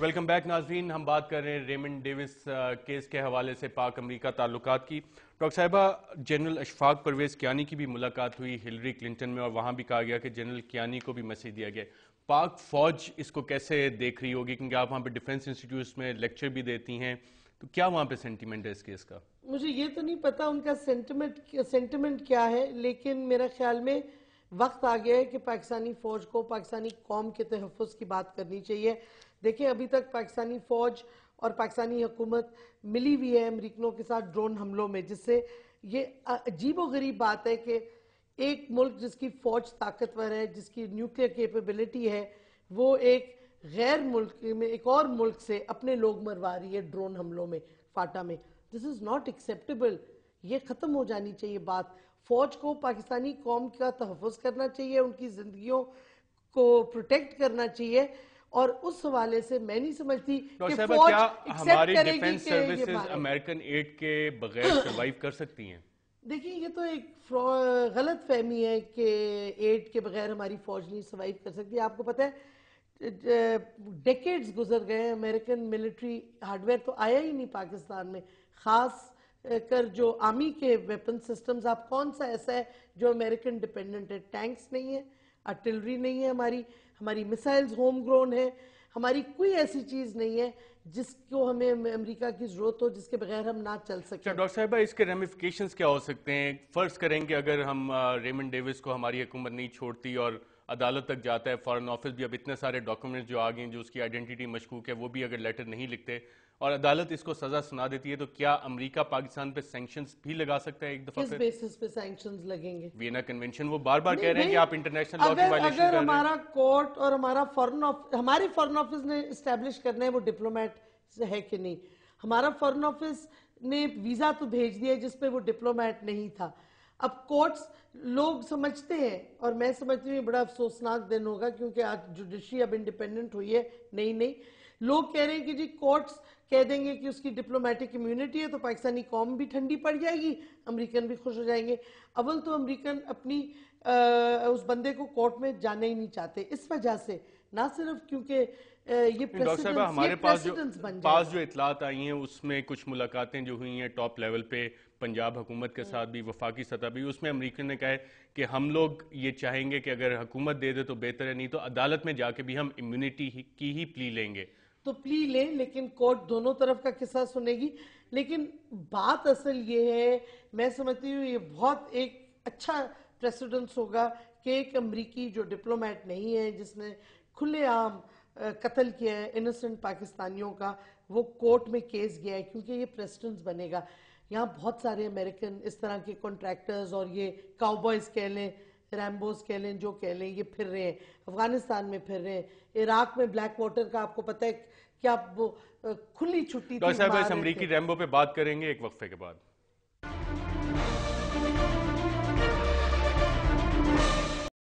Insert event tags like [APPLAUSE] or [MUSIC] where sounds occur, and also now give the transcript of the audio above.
welcome back नाजरीन हम बात कर रहे हैं रेमंड डेविस केस के हवाले से पाक अमरीका ताल्लुक की डॉक्टर साहिबा जनरल अशफाक परवेज क्यानी की भी मुलाकात हुई हिलरी क्लिंटन में और वहाँ भी कहा गया कि जनरल क्यानी को भी मैसेज दिया गया पाक फौज इसको कैसे देख रही होगी क्योंकि आप वहाँ पर डिफेंस इंस्टीट्यूट में लेक्चर भी देती हैं तो क्या वहाँ पे सेंटिमेंट है इस केस का मुझे ये तो नहीं पता उनका सेंटिमेंट सेंटिमेंट क्या है लेकिन मेरा ख्याल में वक्त आ गया है कि पाकिस्तानी फौज को पाकिस्तानी कौम के तहफ़ की बात करनी चाहिए देखिए अभी तक पाकिस्तानी फौज और पाकिस्तानी हुकूमत मिली हुई है अमरीकनों के साथ ड्रोन हमलों में जिससे ये अजीब गरीब बात है कि एक मुल्क जिसकी फौज ताकतवर है जिसकी न्यूक्लियर कैपेबिलिटी है वो एक गैर मुल्क में एक और मुल्क से अपने लोग मरवा रही है ड्रोन हमलों में फाटा में दिस इज़ नॉट एक्सेप्टेबल ये ख़त्म हो जानी चाहिए बात फौज को पाकिस्तानी कौम का तहफ़ करना चाहिए उनकी ज़िंदगियों को प्रोटेक्ट करना चाहिए और उस हवाले से मैं नहीं समझती कि फौज हमारी डिफेंस सर्विसेज अमेरिकन एड के बगैर सरवाइव [COUGHS] कर सकती हैं देखिए ये तो एक गलत फहमी है कि एड के बगैर हमारी फौज नहीं सर्वाइव कर सकती आपको पता है डेकेड्स गुजर गए अमेरिकन मिलिट्री हार्डवेयर तो आया ही नहीं पाकिस्तान में खास कर जो आर्मी के वेपन सिस्टम्स आप कौन सा ऐसा है जो अमेरिकन डिपेंडेंट है टैंक्स नहीं है आर्टिलरी नहीं है हमारी हमारी मिसाइल्स होम ग्रोन है हमारी कोई ऐसी चीज नहीं है जिसको हमें अमेरिका की जरूरत हो जिसके बगैर हम ना चल सकते अच्छा, डॉक्टर साहबा इसके रेमिफिकेशन क्या हो सकते हैं फर्ज करेंगे अगर हम रेमन डेविस को हमारी हुकूमत नहीं छोड़ती और अदालत तक जाता है फॉरेन ऑफिस भी अब इतने सारे डॉक्यूमेंट्स जो आ गए हैं जो उसकी आइडेंटिटी मशकूक है वो भी अगर लेटर नहीं लिखते और अदालत इसको सजा सुना देती है तो क्या अमेरिका पाकिस्तान पे सेंक्शन भी लगा सकता है एक दफा किस बेसिस पे सेंक्शन लगेंगे वियना कन्वेंशन वो बार बार कह रहे हैं कि आप इंटरनेशनल लॉ की वायलेशन अगर हमारा कोर्ट और हमारा फॉरन हमारी फॉरन ऑफिस ने स्टेब्लिश करना है वो डिप्लोमेट है कि नहीं हमारा फॉरन ऑफिस ने वीजा तो भेज दिया जिसपे वो डिप्लोमेट नहीं था अब कोर्ट्स लोग समझते हैं और मैं समझती हूँ बड़ा अफसोसनाक दिन होगा क्योंकि आज जुडिशरी अब इंडिपेंडेंट हुई है नहीं नहीं लोग कह रहे हैं कि जी कोर्ट्स कह देंगे कि उसकी डिप्लोमेटिक इम्यूनिटी है तो पाकिस्तानी कौम भी ठंडी पड़ जाएगी अमेरिकन भी खुश हो जाएंगे अव्वल तो अमेरिकन अपनी उस बंदे को कोर्ट में जाने ही नहीं चाहते इस वजह से ना सिर्फ क्योंकि ये डॉक्टर साहब हमारे पास जो पास जो इतलात आई हैं उसमें कुछ मुलाकातें जो हुई हैं टॉप लेवल पे पंजाब हुकूमत के साथ भी वफाकी सतह भी उसमें अमरीका ने कहा है कि हम लोग ये चाहेंगे कि अगर हुकूमत दे दे तो बेहतर है नहीं तो अदालत में जाके भी हम इम्यूनिटी की ही प्ली लेंगे तो प्ली लें लेकिन कोर्ट दोनों तरफ का किस्सा सुनेगी लेकिन बात असल ये है मैं समझती हूँ ये बहुत एक अच्छा प्रेसिडेंस होगा कि एक अमरीकी जो डिप्लोमेट नहीं है जिसने खुलेआम कत्ल किया है इनोसेंट पाकिस्तानियों का वो कोर्ट में केस गया है क्योंकि ये प्रेसिडेंस बनेगा यहाँ बहुत सारे अमेरिकन इस तरह के कॉन्ट्रैक्टर्स और ये काउबॉयज़ कह लें रैम्बोज कह लें जो कह लें ये फिर रहे हैं अफगानिस्तान में फिर रहे हैं इराक में ब्लैक वाटर का आपको पता है क्या वो खुली छुट्टी अमरीकी रैम्बो पे बात करेंगे एक वक्फे के बाद